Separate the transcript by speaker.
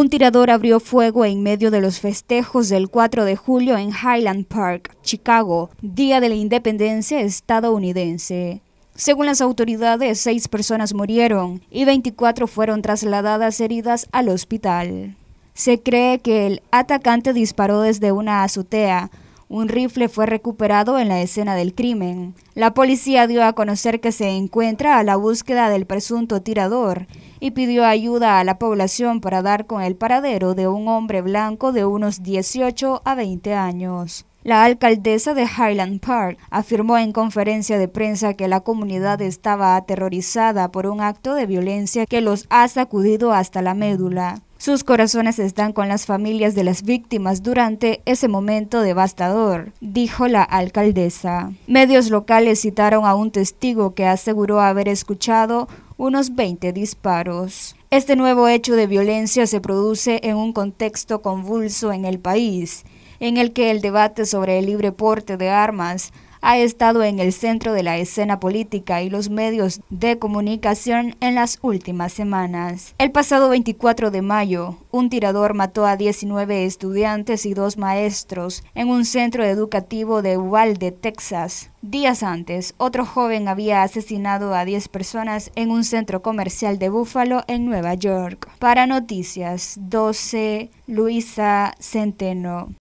Speaker 1: Un tirador abrió fuego en medio de los festejos del 4 de julio en Highland Park, Chicago, día de la independencia estadounidense. Según las autoridades, seis personas murieron y 24 fueron trasladadas heridas al hospital. Se cree que el atacante disparó desde una azotea, un rifle fue recuperado en la escena del crimen. La policía dio a conocer que se encuentra a la búsqueda del presunto tirador y pidió ayuda a la población para dar con el paradero de un hombre blanco de unos 18 a 20 años. La alcaldesa de Highland Park afirmó en conferencia de prensa que la comunidad estaba aterrorizada por un acto de violencia que los ha sacudido hasta la médula. Sus corazones están con las familias de las víctimas durante ese momento devastador, dijo la alcaldesa. Medios locales citaron a un testigo que aseguró haber escuchado unos 20 disparos. Este nuevo hecho de violencia se produce en un contexto convulso en el país, en el que el debate sobre el libre porte de armas ha estado en el centro de la escena política y los medios de comunicación en las últimas semanas. El pasado 24 de mayo, un tirador mató a 19 estudiantes y dos maestros en un centro educativo de Uvalde, Texas. Días antes, otro joven había asesinado a 10 personas en un centro comercial de Buffalo, en Nueva York. Para Noticias 12, Luisa Centeno.